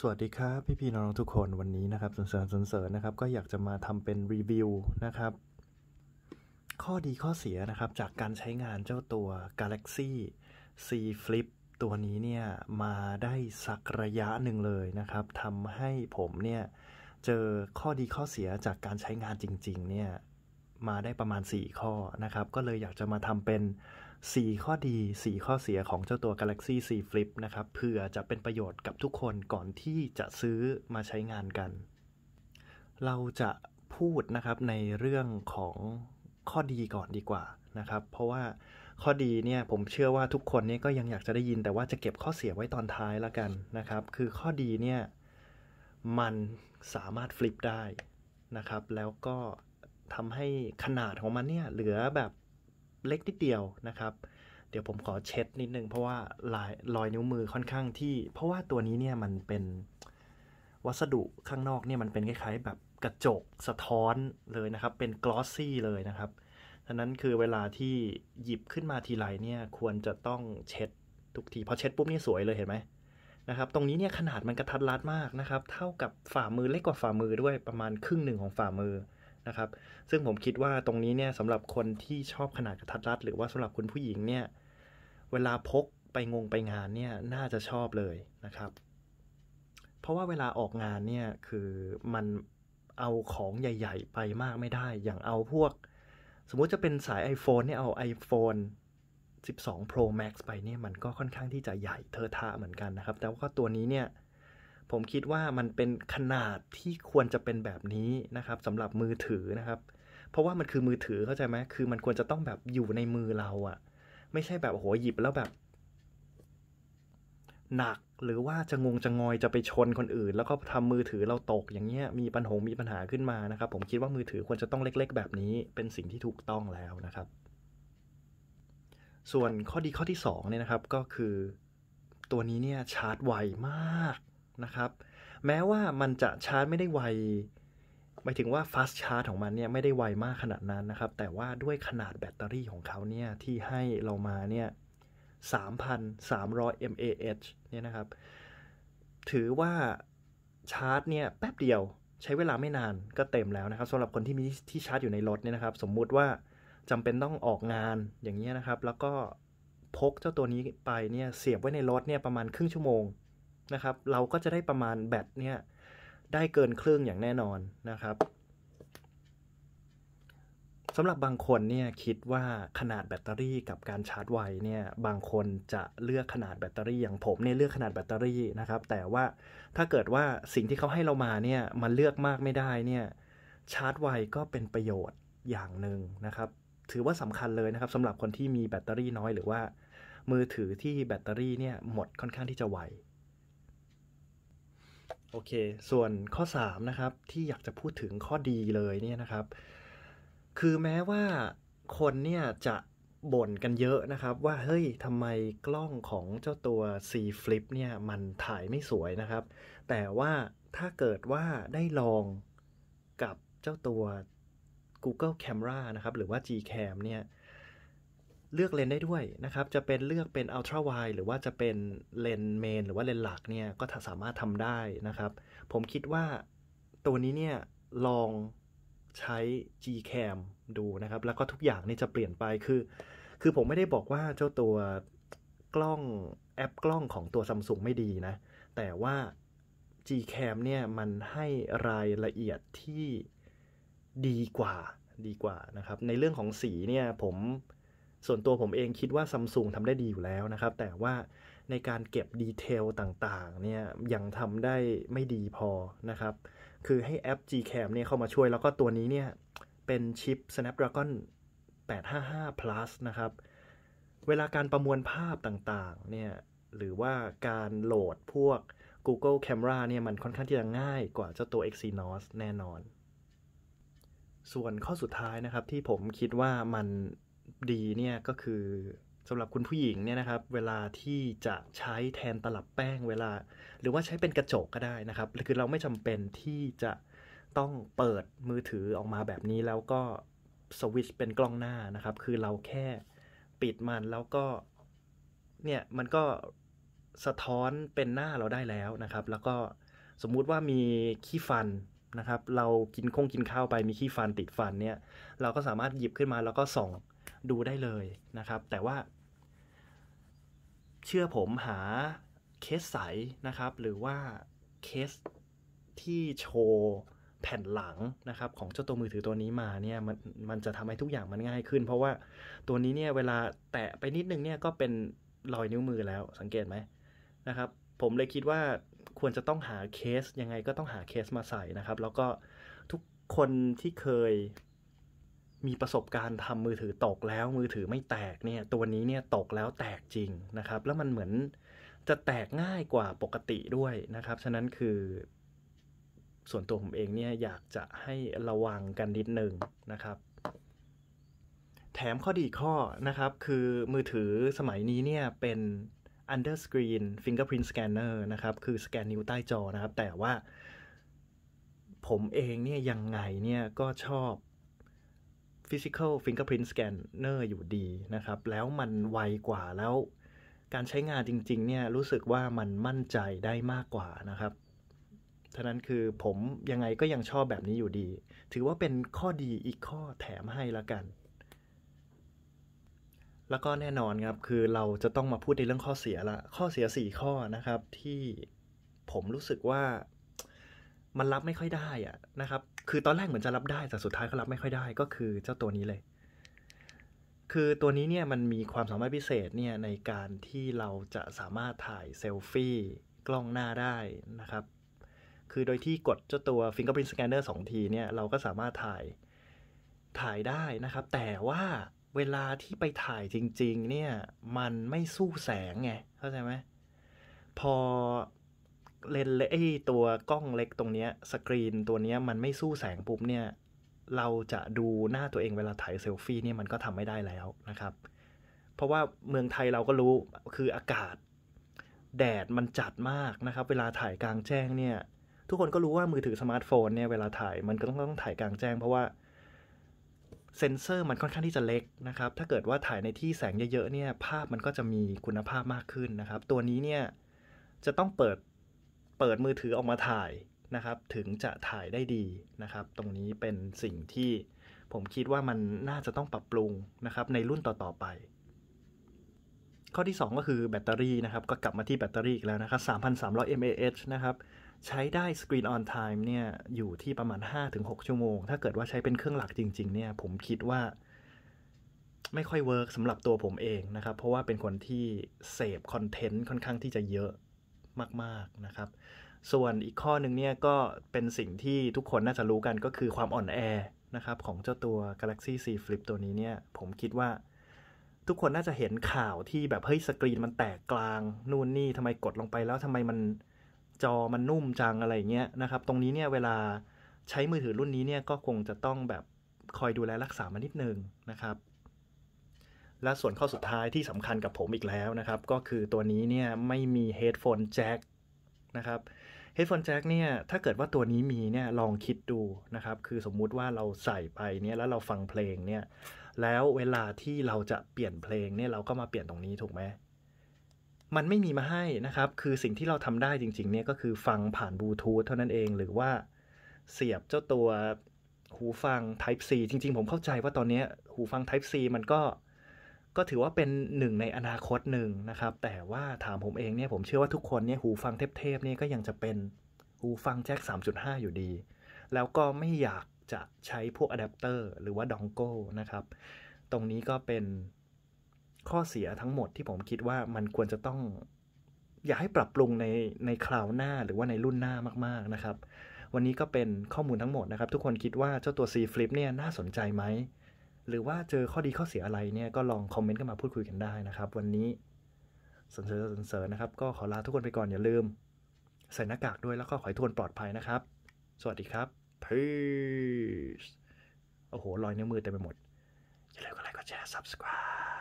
สวัสดีครับพี่พี่น้องทุกคนวันนี้นะครับสนเสริญสนเสริญนะครับ ก็อยากจะมาทำเป็นรีวิวนะครับ ข้อดีข้อเสียนะครับ จากการใช้งานเจ้าตัว Galaxy C Flip ตัวนี้เนี่ยมาได้สักระยะหนึ่งเลยนะครับทำให้ผมเนี่ยเจอข้อดีข้อเสียจากการใช้งานจริง ๆ เนี่ย มาได้ประมาณ4ข้อนะครับ ก็เลยอยากจะมาทำเป็น4 ข้อดี 4 ข้อเสียของเจ้าตัว Galaxy C Flip นะครับเผื่อจะเป็นประโยชน์กับทุกคนก่อนที่จะซื้อมาใช้งานกัน เราจะพูดนะครับในเรื่องของข้อดีก่อนดีกว่านะครับ เพราะว่าข้อดีเนี่ยผมเชื่อว่าทุกคนนี่ก็ยังอยากจะได้ยินแต่ว่าจะเก็บข้อเสียไว้ตอนท้ายละกันนะครับ คือข้อดีเนี่ยมันสามารถฟลิปได้นะครับ แล้วก็ทำให้ขนาดของมันเนี่ยเหลือแบบเล็กนิดเดียวนะครับ เดี๋ยวผมขอเช็ดนิดนึงเพราะว่าลายรอยนิ้วมือค่อนข้างที่เพราะว่าตัวนี้เนี่ยมันเป็นวัสดุข้างนอกเนี่ยมันเป็นคล้ายๆ แบบกระจกสะท้อนเลยนะครับ เป็นกลอสซี่เลยนะครับฉะนั้นคือเวลาที่หยิบขึ้นมาทีไรเนี่ยควรจะต้องเช็ดทุกทีพอเช็ดปุ๊บนี่สวยเลยเห็นไหมนะครับตรงนี้เนี่ยขนาดมันกระทัดรัดมากนะครับเท่ากับฝ่ามือเล็กกว่าฝ่ามือด้วยประมาณครึ่งหนึ่งของฝ่ามือนะครับซึ่งผมคิดว่าตรงนี้เนี่ยสำหรับคนที่ชอบขนาดกระทัดรัดหรือว่าสำหรับคุณผู้หญิงเนี่ยเวลาพกไปงงไปงานเนี่ยน่าจะชอบเลยนะครับเพราะว่าเวลาออกงานเนี่ยคือมันเอาของใหญ่ ๆ ไปมากไม่ได้อย่างเอาพวกสมมุติจะเป็นสาย iPhone เนี่ยเอา iPhone 12 Pro Max ไปเนี่ยมันก็ค่อนข้างที่จะใหญ่เทอะทะเหมือนกันนะครับ แต่ว่าตัวนี้เนี่ยผมคิดว่ามันเป็นขนาดที่ควรจะเป็นแบบนี้นะครับสำหรับมือถือนะครับ เพราะว่ามันคือมือถือเข้าใจไหมคือมันควรจะต้องแบบอยู่ในมือเราอะไม่ใช่แบบโหหยิบแล้วแบบ หนักหรือว่าจะงงจะงอยจะไปชนคนอื่น แล้วก็ทำมือถือเราตกอย่างเงี้ยมีปัญหามีปัญหาขึ้นมานะครับ ผมคิดว่ามือถือควรจะต้องเล็ก ๆ แบบนี้เป็นสิ่งที่ถูกต้องแล้วนะครับ ส่วนข้อดีข้อที่2เนี่ยนะครับก็คือตัวนี้เนี่ยชาร์จไวมากนะครับแม้ว่ามันจะชาร์จไม่ได้ไวหมายถึงว่าฟาสชาร์จของมันเนี่ยไม่ได้ไวมากขนาดนั้นนะครับแต่ว่าด้วยขนาดแบตเตอรี่ของเขาเนี่ยที่ให้เรามาเนี่ย3,300 mAh เนี่ยนะครับถือว่าชาร์จเนี่ยแป๊บเดียว ใช้เวลาไม่นานก็เต็มแล้วนะครับสำหรับคนที่มีที่ชาร์จอยู่ในรถเนี่ยนะครับสมมุติว่าจำเป็นต้องออกงานอย่างเงี้ยนะครับแล้วก็พกเจ้าตัวนี้ไปเนี่ยเสียบไว้ในรถเนี่ยประมาณครึ่งชั่วโมงนะครับ เราก็จะได้ประมาณแบตเนี่ยได้เกินครึ่งอย่างแน่นอนนะครับสำหรับบางคนเนี่ยคิดว่าขนาดแบตเตอรี่กับการชาร์จไวเนี่ยบางคนจะเลือกขนาดแบตเตอรี่อย่างผมเนี่ยเลือกขนาดแบตเตอรี่นะครับแต่ว่าถ้าเกิดว่าสิ่งที่เขาให้เรามาเนี่ยมันเลือกมากไม่ได้เนี่ยชาร์จไวก็เป็นประโยชน์อย่างหนึ่งนะครับถือว่าสำคัญเลยนะครับสำหรับคนที่มีแบตเตอรี่น้อยหรือว่า มือถือที่แบตเตอรี่เนี่ยหมดค่อนข้างที่จะไวโอเค ส่วนข้อ 3 นะครับที่อยากจะพูดถึงข้อดีเลยเนี่ยนะครับคือแม้ว่าคนเนี่ยจะบ่นกันเยอะนะครับ ว่าเฮ้ยทำไมกล้องของเจ้าตัว C Flip เนี่ยมันถ่ายไม่สวยนะครับ แต่ว่าถ้าเกิดว่าได้ลองกับเจ้าตัว Google Camera นะครับหรือว่า G Cam เนี่ยเลือกเลนได้ด้วย นะครับ จะเป็นเลือกเป็นอัลตร้าไวหรือว่าจะเป็นเลนเมนหรือว่าเลนหลัก เนี่ยก็สามารถทำได้นะครับ ผมคิดว่าตัวนี้เนี่ยลองใช้ Gcam ดูนะครับ แล้วก็ทุกอย่างนี่จะเปลี่ยนไป คือ คือผมไม่ได้บอกว่าเจ้าตัวกล้องแอปกล้องของตัวซัมซุงไม่ดีนะ แต่ว่า Gcam เนี่ยมันให้รายละเอียดที่ดีกว่าดีกว่านะครับ ในเรื่องของสีเนี่ยผมส่วนตัวผมเองคิดว่าซัมซุงทำได้ดีอยู่แล้วนะครับ แต่ว่าในการเก็บดีเทลต่างๆเนี่ยยังทำได้ไม่ดีพอนะครับ คือให้แอป Gcam เนี่ยเข้ามาช่วยแล้วก็ตัวนี้เนี่ย เป็นชิป Snapdragon 855 plus นะครับ เวลาการประมวลภาพต่าง ๆ เนี่ย หรือว่าการโหลดพวก Google Camera เนี่ยมันค่อนข้างที่จะง่ายกว่าเจ้าตัว Exynos แน่นอน ส่วนข้อสุดท้ายนะครับที่ผมคิดว่ามันดีเนี่ยก็คือสำหรับคุณผู้หญิงเนี่ยนะครับเวลาที่จะใช้แทนตลับแป้งเวลา หรือว่าใช้เป็นกระจกก็ได้นะครับคือเราไม่จำเป็นที่จะต้องเปิดมือถือออกมาแบบนี้แล้วก็สวิตช์เป็นกล้องหน้านะครับ คือเราแค่ปิดมันแล้วก็เนี่ยมันก็สะท้อนเป็นหน้าเราได้แล้วนะครับ แล้วก็สมมุติว่ามีขี้ฟันนะครับ เรากินคงกินข้าวไปมีขี้ฟันติดฟันเนี่ยเราก็สามารถหยิบขึ้นมาแล้วก็ส่องดูได้เลยนะครับ แต่ว่า เชื่อผมหาเคสใสนะครับ หรือว่าเคสที่โชว์ แผ่นหลังนะครับ ของเจ้าตัวมือถือตัวนี้มาเนี่ยมันมันจะทำให้ทุกอย่างมันง่ายขึ้น เพราะว่าตัวนี้เนี่ยเวลาแตะไปนิดนึงเนี่ยก็เป็นรอยนิ้วมือแล้ว สังเกตไหมนะครับ ผมเลยคิดว่าควรจะต้องหาเคสยังไงก็ต้องหาเคสมาใส่นะครับ แล้วก็ทุกคนที่เคยมีประสบการณ์ทำมือถือตกแล้วมือถือไม่แตกเนี่ยตัวนี้เนี่ยตกแล้วแตกจริงนะครับ แล้วมันเหมือนจะแตกง่ายกว่าปกติด้วยนะครับ ฉะนั้นคือส่วนตัวผมเองเนี่ยอยากจะให้ระวังกันนิดนึงนะครับ แถมข้อดีข้อนะครับคือมือถือสมัยนี้เนี่ยเป็น under screen fingerprint scanner นะครับคือสแกนนิ้วใต้จอนะครับแต่ว่าผมเองเนี่ยยังไงเนี่ยก็ชอบ physical fingerprint scanner อยู่ดีนะครับ แล้วมันไวกว่าแล้วการใช้งานจริงๆเนี่ยรู้สึกว่ามันมั่นใจได้มากกว่านะครับท่านั้นคือผมยังไงก็ยังชอบแบบนี้อยู่ดี ถือว่าเป็นข้อดีอีกข้อแถมให้ละกัน แล้วก็แน่นอนครับคือเราจะต้องมาพูดในเรื่องข้อเสียละข้อเสีย 4 ข้อนะครับที่ผมรู้สึกว่ามันรับไม่ค่อยได้อะนะครับคือตอนแรกเหมือนจะรับได้แต่สุดท้ายก็รับไม่ค่อยได้ก็คือเจ้าตัวนี้เลย คือตัวนี้เนี่ยมันมีความสามารถพิเศษเนี่ยในการที่เราจะสามารถถ่ายเซลฟี่กล้องหน้าได้นะครับ คือโดยที่กดเจ้าตัว fingerprint scanner 2 ทีเนี่ยเราก็สามารถถ่ายถ่ายได้นะครับ แต่ว่าเวลาที่ไปถ่ายจริง ๆ เนี่ยมันไม่สู้แสงไงเข้าใจไหม พอเลนเลไอตัวกล้องเล็กตรงเนี้ยสกรีนตัวเนี้ยมันไม่สู้แสงปุ๊บเนี่ยเราจะดูหน้าตัวเองเวลาถ่ายเซลฟี่เนี่ยมันก็ทำไม่ได้แล้วนะครับเพราะว่าเมืองไทยเราก็รู้คืออากาศแดดมันจัดมากนะครับเวลาถ่ายกลางแจ้งเนี่ยทุกคนก็รู้ว่ามือถือสมาร์ทโฟนเนี่ยเวลาถ่ายมันก็ต้องต้องถ่ายกลางแจ้ง เพราะว่าเซนเซอร์มันค่อนข้างที่จะเล็กนะครับถ้าเกิดว่าถ่ายในที่แสงเยอะๆเนี่ยภาพมันก็จะมีคุณภาพมากขึ้นนะครับตัวนี้เนี่ยจะต้องเปิดเปิดมือถือออกมาถ่ายนะครับ ถึงจะถ่ายได้ดีนะครับ ตรงนี้เป็นสิ่งที่ผมคิดว่ามันน่าจะต้องปรับปรุงนะครับในรุ่นต่อๆไป ข้อที่ 2 ก็คือแบตเตอรี่นะครับ ก็กลับมาที่แบตเตอรี่อีกแล้วนะครับ 3,300 mAh นะครับ ใช้ได้ Screen on Time เนี่ยอยู่ที่ประมาณ 5-6 ชั่วโมง ถ้าเกิดว่าใช้เป็นเครื่องหลักจริงๆ เนี่ย ผมคิดว่าไม่ค่อยเวิร์กสำหรับตัวผมเองนะครับ เพราะว่าเป็นคนที่เสพคอนเทนต์ค่อนข้างที่จะเยอะมาก ๆ นะครับ ส่วนอีกข้อหนึ่งเนี่ยก็เป็นสิ่งที่ทุกคนน่าจะรู้กันก็คือความอ่อนแอนะครับของเจ้าตัว Galaxy C Flip ตัวนี้เนี่ย ผมคิดว่า ทุกคนน่าจะเห็นข่าวที่แบบ เฮ้ยสกรีนมันแตกกลางนู่นนี่ทำไมกดลงไปแล้วทำไมมันจอมันนุ่มจังอะไรเงี้ยนะครับ ตรงนี้เนี่ยเวลาใช้มือถือรุ่นนี้เนี่ยก็คงจะต้องแบบคอยดูแลรักษามานิดนึงนะครับและส่วนข้อสุดท้ายที่สำคัญกับผมอีกแล้วนะครับ ก็คือตัวนี้เนี่ยไม่มีเฮดโฟนแจ็คนะครับเฮดโฟนแจ็คเนี่ยถ้าเกิดว่าตัวนี้มีเนี่ยลองคิดดูนะครับ คือสมมุติว่าเราใส่ไปเนี่ยแล้วเราฟังเพลงเนี่ยแล้วเวลาที่เราจะเปลี่ยนเพลงเนี่ยเราก็มาเปลี่ยนตรงนี้ถูกไหมมันไม่มีมาให้นะครับ คือสิ่งที่เราทำได้จริงๆเนี่ยก็คือฟังผ่านบลูทูธเท่านั้นเอง หรือว่าเสียบเจ้าตัวหูฟัง Type C จริง ๆ ผมเข้าใจว่าตอนนี้หูฟัง Type C มันก็ก็ถือว่าเป็นหนึ่งในอนาคตหนึ่งนะครับ แต่ว่าถามผมเองเนี่ย ผมเชื่อว่าทุกคนเนี่ยหูฟังเทพๆเนี่ยก็ยังจะเป็นหูฟังแจ็ค3.5 อยู่ดี แล้วก็ไม่อยากจะใช้พวกอะแดปเตอร์หรือว่าดองโก้นะครับ ตรงนี้ก็เป็นข้อเสียทั้งหมดที่ผมคิดว่ามันควรจะต้อง อยากให้ปรับปรุงในในคราวหน้าหรือว่าในรุ่นหน้ามากๆนะครับ วันนี้ก็เป็นข้อมูลทั้งหมดนะครับ ทุกคนคิดว่าเจ้าตัว C Flip เนี่ยน่าสนใจไหมหรือว่าเจอข้อดีข้อเสียอะไรเนี่ยก็ลองคอมเมนต์กันมาพูดคุยกันได้นะครับ วันนี้ สนเสริญสนเสริญนะครับ ก็ขอลาทุกคนไปก่อนอย่าลืม ใส่หน้ากากด้วยแล้วก็ขอให้ทุกคนปลอดภัยนะครับ สวัสดีครับ peace โอ้โห รอยนิ้วมือเต็มไปหมดอย่าลืมกดไลค์กดแชร์ subscribe